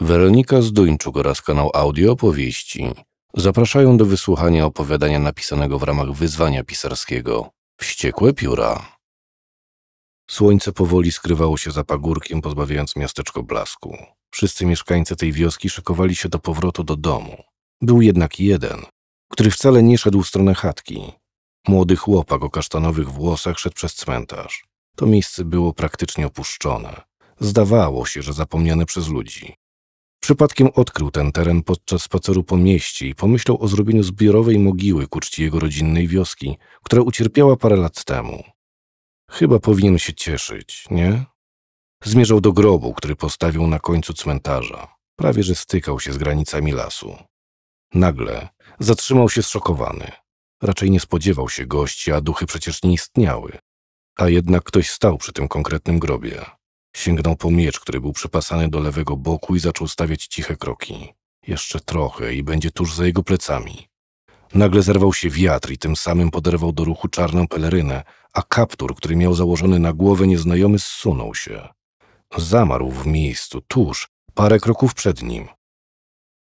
Weronika Zduńczuk oraz kanał Audio Opowieści zapraszają do wysłuchania opowiadania napisanego w ramach wyzwania pisarskiego Wściekłe pióra. Słońce powoli skrywało się za pagórkiem, pozbawiając miasteczko blasku. Wszyscy mieszkańcy tej wioski szykowali się do powrotu do domu. Był jednak jeden, który wcale nie szedł w stronę chatki. Młody chłopak o kasztanowych włosach szedł przez cmentarz. To miejsce było praktycznie opuszczone. Zdawało się, że zapomniane przez ludzi. Przypadkiem odkrył ten teren podczas spaceru po mieście i pomyślał o zrobieniu zbiorowej mogiły ku czci jego rodzinnej wioski, która ucierpiała parę lat temu. Chyba powinien się cieszyć, nie? Zmierzał do grobu, który postawił na końcu cmentarza. Prawie że stykał się z granicami lasu. Nagle zatrzymał się zszokowany. Raczej nie spodziewał się gości, a duchy przecież nie istniały. A jednak ktoś stał przy tym konkretnym grobie. Sięgnął po miecz, który był przypasany do lewego boku i zaczął stawiać ciche kroki. Jeszcze trochę i będzie tuż za jego plecami. Nagle zerwał się wiatr i tym samym poderwał do ruchu czarną pelerynę, a kaptur, który miał założony na głowę nieznajomy, zsunął się. Zamarł w miejscu, tuż, parę kroków przed nim.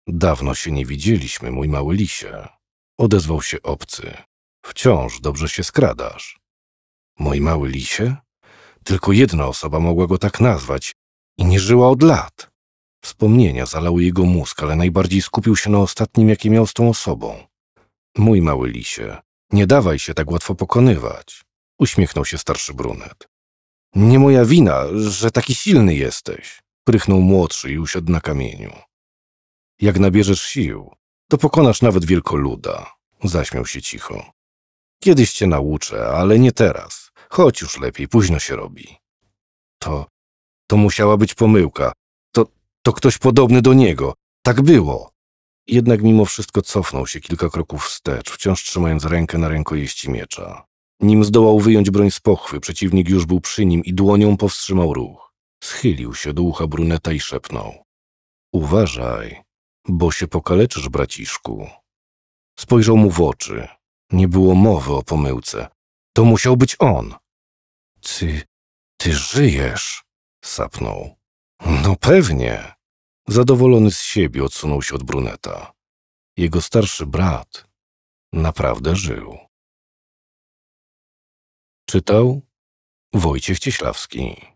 Dawno się nie widzieliśmy, mój mały lisie. Odezwał się obcy. Wciąż dobrze się skradasz. Mój mały lisie? Tylko jedna osoba mogła go tak nazwać i nie żyła od lat. Wspomnienia zalały jego mózg, ale najbardziej skupił się na ostatnim, jaki miał z tą osobą. Mój mały lisie, nie dawaj się tak łatwo pokonywać, uśmiechnął się starszy brunet. Nie moja wina, że taki silny jesteś, prychnął młodszy i usiadł na kamieniu. Jak nabierzesz sił, to pokonasz nawet wielkoluda, zaśmiał się cicho. Kiedyś cię nauczę, ale nie teraz. Chodź już lepiej, późno się robi. To, to musiała być pomyłka. To, to ktoś podobny do niego. Tak było. Jednak mimo wszystko cofnął się kilka kroków wstecz, wciąż trzymając rękę na rękojeści miecza. Nim zdołał wyjąć broń z pochwy, przeciwnik już był przy nim i dłonią powstrzymał ruch. Schylił się do ucha bruneta i szepnął. Uważaj, bo się pokaleczysz, braciszku. Spojrzał mu w oczy. Nie było mowy o pomyłce. To musiał być on. Ty, ty żyjesz, sapnął. No pewnie. Zadowolony z siebie odsunął się od bruneta. Jego starszy brat naprawdę żył. Czytał Wojciech Cieślawski.